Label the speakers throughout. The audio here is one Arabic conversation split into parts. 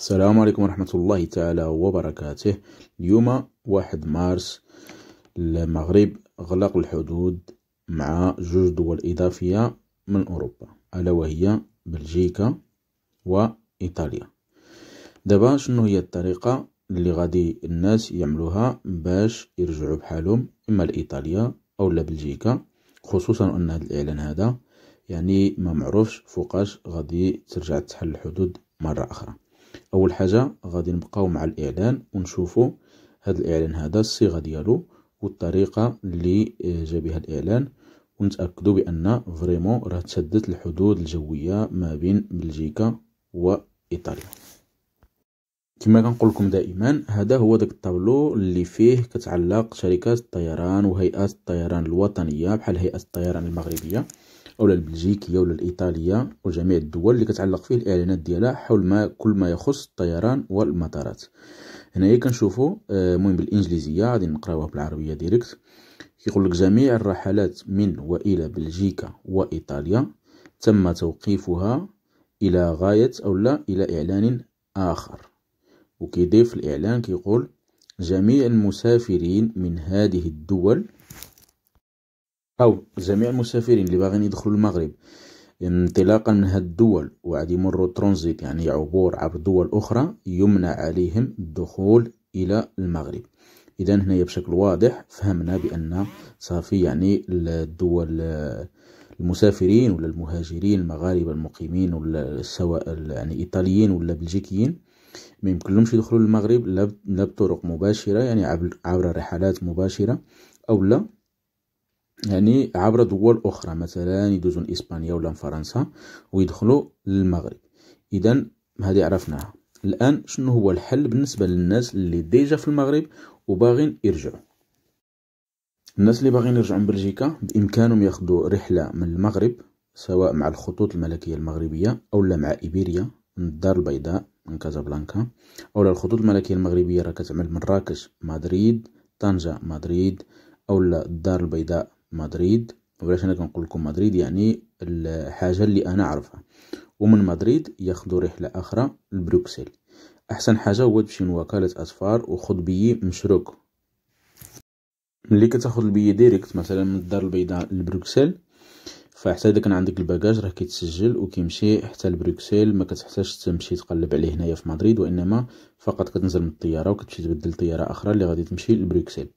Speaker 1: السلام عليكم ورحمة الله تعالى وبركاته اليوم واحد مارس المغرب غلق الحدود مع جوج دول إضافية من أوروبا ألا وهي بلجيكا وإيطاليا دابا شنو هي الطريقة اللي غادي الناس يعملوها باش يرجعوا بحالهم إما لإيطاليا أو لبلجيكا خصوصا أن هذا الإعلان هذا يعني ما معروفش فوقاش غادي ترجع تحل الحدود مرة أخرى اول حاجه غادي نبقاو مع الاعلان ونشوفوا هذا الاعلان هذا الصيغه ديالو والطريقه اللي جا بها الاعلان ونتاكدوا بان فريمون راه تسدت الحدود الجويه ما بين بلجيكا وايطاليا كما كنقول لكم دائما هذا هو داك الطابلو اللي فيه كتعلق شركات الطيران وهيئات الطيران الوطنيه بحال هيئه الطيران المغربيه ولا البلجيكيه ولا الايطاليه وجميع الدول اللي كتعلق فيه الاعلانات ديالها حول ما كل ما يخص الطيران والمطارات هنايا كنشوفوا آه، المهم بالانجليزيه غادي نقراوها بالعربيه ديريكت كيقول لك جميع الرحلات من والى بلجيكا وايطاليا تم توقيفها الى غايه او لا الى اعلان اخر وكيضيف الاعلان كيقول جميع المسافرين من هذه الدول أو جميع المسافرين اللي باغيين يدخلوا المغرب انطلاقا من هاد الدول وعاد يمروا ترانزيت يعني عبور عبر دول أخرى يمنع عليهم الدخول إلى المغرب إذا هنايا بشكل واضح فهمنا بأن صافي يعني الدول المسافرين ولا المهاجرين المغاربة المقيمين ولا سواء يعني إيطاليين ولا بلجيكيين ما يمكنلهمش يدخلوا المغرب لا بطرق مباشرة يعني عبر رحلات مباشرة أو لا يعني عبر دول أخرى مثلا يدوزون إسبانيا ولا فرنسا ويدخلوا للمغرب إذا هذه عرفناها الآن شنو هو الحل بالنسبة للناس اللي ديجا في المغرب وباغين يرجعوا الناس اللي باغين يرجعوا من بلجيكا بإمكانهم ياخذوا رحلة من المغرب سواء مع الخطوط الملكية المغربية أو لا مع إيبيريا من الدار البيضاء من كازابلانكا أو الخطوط الملكية المغربية راه كتعمل مراكش مدريد طنجة مدريد أو لا الدار البيضاء مدريد وبلاش انا كنقول لكم مدريد يعني الحاجه اللي انا عارفها ومن مدريد ياخذوا رحله اخرى لبروكسل احسن حاجه هو تمشي لوكاله اسفار وخذ بيي مشروك ملي كتاخذ البيي ديريكت مثلا من الدار البيضاء لبروكسل فحتى كان عندك الباجاج راه كيتسجل وكيمشي حتى لبروكسل ما كتحتاجش تمشي تقلب عليه هنايا في مدريد وانما فقط كتنزل من الطياره وكتمشي تبدل طياره اخرى اللي غادي تمشي لبروكسل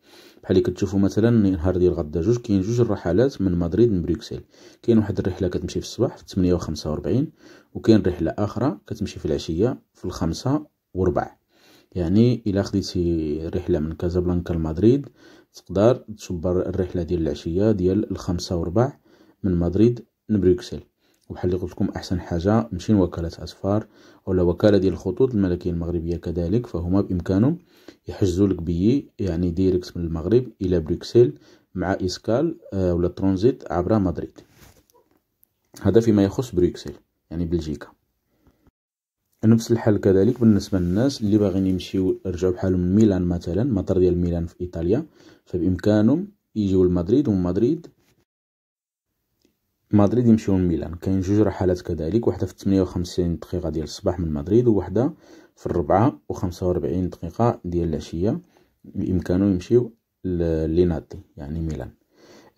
Speaker 1: بحال اللي كتشوفوا مثلا نهار ديال غدا جوج كاين جوج الرحلات من مدريد لبروكسل كاين واحد الرحله كتمشي في الصباح في 8 و45 وكاين رحله اخرى كتمشي في العشيه في الخمسة و يعني الا خديتي رحله من كازابلانكا لمدريد تقدر تشبر الرحله ديال العشيه ديال الخمسة وربع من مدريد لبروكسل وبحال اللي قلت لكم احسن حاجه ماشي وكاله اسفار ولا وكاله ديال الخطوط الملكيه المغربيه كذلك فهما بامكانهم يحجزوا لك بيي يعني ديريكت من المغرب الى بروكسل مع اسكال آه، ولا ترانزيت عبر مدريد هذا فيما يخص بروكسل يعني بلجيكا نفس الحال كذلك بالنسبه للناس اللي باغيين يمشيو يرجعوا بحالهم من ميلان مثلا مطار ديال ميلان في ايطاليا فبامكانهم يجيو لمدريد ومن مدريد مدريد يمشيو لميلان كاين جوج رحلات كذلك واحده في 58 دقيقه ديال الصباح من مدريد وواحده في الربعة و 45 دقيقه ديال العشيه بامكانه يمشيو ليناتي يعني ميلان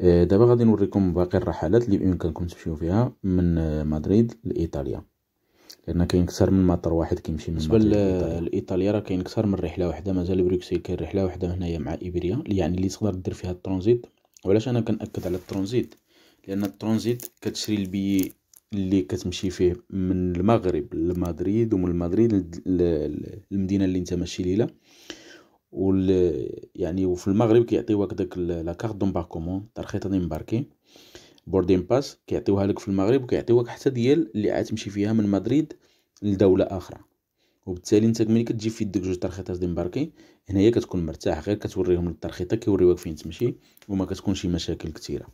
Speaker 1: آه، دابا غادي نوريكم باقي الرحلات اللي بامكانكم تمشيو فيها من آه، مدريد لايطاليا لان كاين اكثر من مطار واحد كيمشي من بالنسبه لايطاليا راه كاين اكثر من رحله واحده مازال بروكسل كاين رحله واحده هنايا مع ايبيريا يعني اللي تقدر دير فيها الترانزيت وعلاش انا كنأكد على الترانزيت لان الترونزيت كتشري البيي اللي كتمشي فيه من المغرب لمدريد ومن مدريد للمدينه اللي انت ماشي ليها وال يعني وفي المغرب كيعطيوك داك لا كارت دومباركومون ترخيطه ديال بوردين باس كيعطيوها لك في المغرب وكيعطيوك حتى ديال اللي عاد تمشي فيها من مدريد لدوله اخرى وبالتالي انت ملي كتجي في يدك جوج ترخيطات ديال هنايا كتكون مرتاح غير كتوريهم الترخيطه كيوريوك فين تمشي وما كتكونش مشاكل كثيره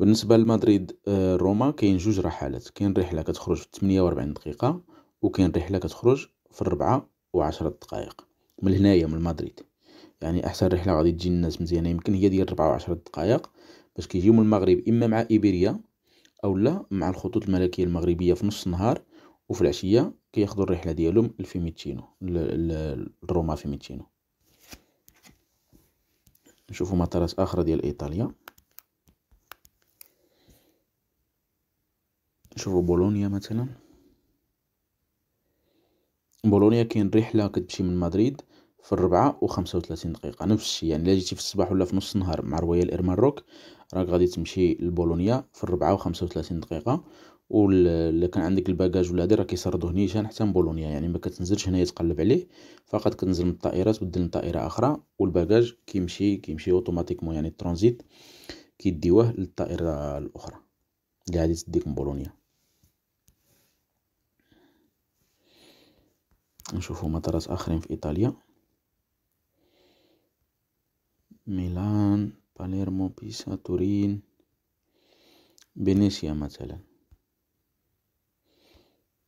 Speaker 1: بالنسبه لمدريد آه، روما كاين جوج رحلات كاين رحله كتخرج في 48 دقيقه وكاين رحله كتخرج في 4 و10 دقائق من هنايا من مدريد يعني احسن رحله غادي تجي الناس مزيانه يمكن هي ديال 4 و10 دقائق باش كيجيو من المغرب اما مع ايبيريا اولا مع الخطوط الملكيه المغربيه في نص النهار وفي العشيه كياخذوا الرحله ديالهم لفيميتشينو لروما فيميتشينو نشوفوا مطارات اخرى ديال ايطاليا شوفوا بولونيا مثلا بولونيا كاين رحله كتمشي من مدريد في الربعة و ثلاثين دقيقة نفس الشيء يعني لا جيتي في الصباح ولا في نص النهار مع رويال اير ماروك راك غادي تمشي لبولونيا في الربعة و ثلاثين دقيقة ولا كان عندك الباجاج ولا هادي راه كيسردوه نيشان حتى بولونيا يعني ما كتنزلش هنايا تقلب عليه فقط كتنزل من الطائرة تبدل من طائرة اخرى والباجاج كيمشي كيمشي اوتوماتيكمون يعني الترانزيت كيديوه للطائرة الاخرى اللي غادي تديك من بولونيا نشوفو مطارات اخرين في ايطاليا ميلان باليرمو بيسا تورين فينيسيا مثلا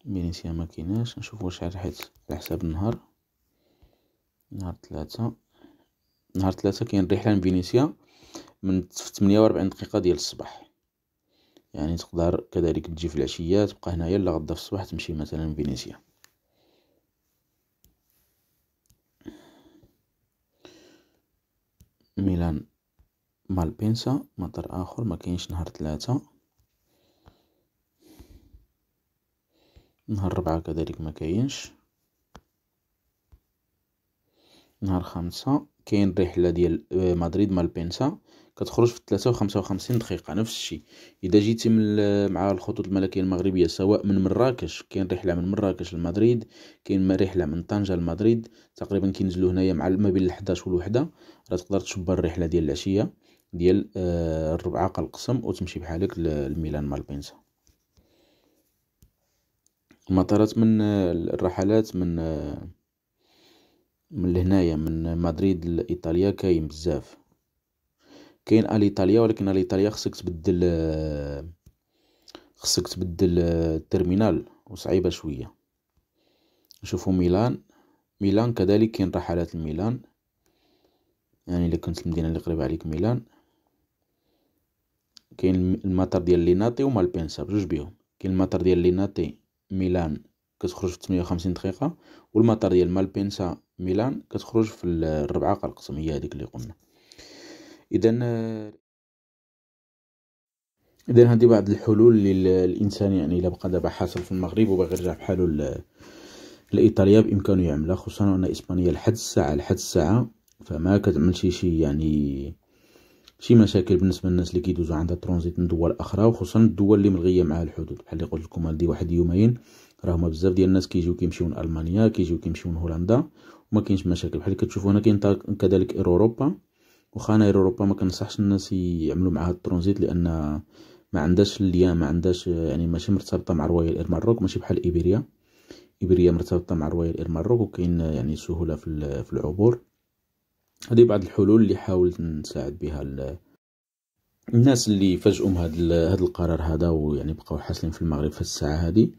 Speaker 1: فينيسيا مكيناش نشوفو شحال حيت على حساب النهار نهار ثلاثة نهار ثلاثة كاين رحلة لفينيسيا من في 48 دقيقة ديال الصباح يعني تقدر كذلك تجي في العشية تبقى هنايا لا غدا في الصباح تمشي مثلا فينيسيا ميلان مالبينسا مطر اخر مكاينش نهار تلاتة نهار ربعة كذلك مكاينش نهار خمسة كاين رحله ديال آه، مدريد مالبينسا كتخرج في 3 و 55 دقيقه نفس الشيء اذا جيتي من مع الخطوط الملكيه المغربيه سواء من مراكش كاين رحله من مراكش لمدريد كاين رحله من طنجه لمدريد تقريبا كينزلوا هنايا مع ما بين ال11 والوحده راه تقدر تشبر الرحله ديال العشيه ديال آه، الربعه كالقسم وتمشي بحالك لميلان مالبينسا المطارات من آه، الرحلات من من لهنايا من مدريد لإيطاليا كاين بزاف كاين اليطاليا ولكن اليطاليا خصك تبدل خصك تبدل الترمينال وصعيبة شوية نشوفو ميلان ميلان كذلك كاين رحلات لميلان يعني الا كنت المدينة اللي قريبة عليك ميلان كاين المطار ديال ليناتي ومالبينسا بجوج بيهم كاين المطار ديال ليناتي ميلان كتخرج في 58 دقيقة والمطار ديال مالبينسا ميلان كتخرج في الربعة القسميه هذيك هاديك اللي قلنا اذا اذا هادي بعض الحلول للانسان الانسان يعني الا بقى دابا حاصل في المغرب وباغي يرجع بحالو لايطاليا بامكانه يعملها خصوصا ان اسبانيا لحد الساعه لحد الساعه فما كتعمل شي شي يعني شي مشاكل بالنسبه للناس اللي كيدوزو عندها ترونزيت من دول اخرى وخصوصا الدول اللي ملغيه معها الحدود بحال اللي قلت لكم هذه واحد يومين راه بزاف ديال الناس كيجيو كيمشيو لالمانيا كيجيو كيمشيو لهولندا وما كاينش مشاكل بحال اللي كتشوفوا هنا كاين كذلك اير اوروبا واخا انا اير اوروبا ما كنصحش الناس يعملوا معها الترانزيت لان ما عندهاش الليا ما عندهاش يعني ماشي مرتبطه مع رويال اير ماروك ماشي بحال ايبيريا ايبيريا مرتبطه مع رويال اير ماروك وكاين يعني سهوله في في العبور هذه بعض الحلول اللي حاولت نساعد بها الناس اللي فاجئهم هذا هذا القرار هذا ويعني بقاو حاصلين في المغرب في الساعه هذه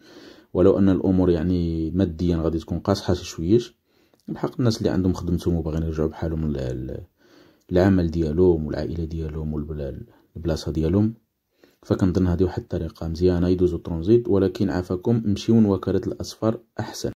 Speaker 1: ولو ان الامور يعني ماديا غادي تكون قاصحه شويش الحق الناس اللي عندهم خدمتهم وباغيين يرجعوا بحالهم للعمل ديالهم والعائله ديالهم والبلاصه ديالهم فكنظن هذه واحد الطريقه مزيانه يدوزو ترونزيت ولكن عافاكم مشيو لوكاله الاسفار احسن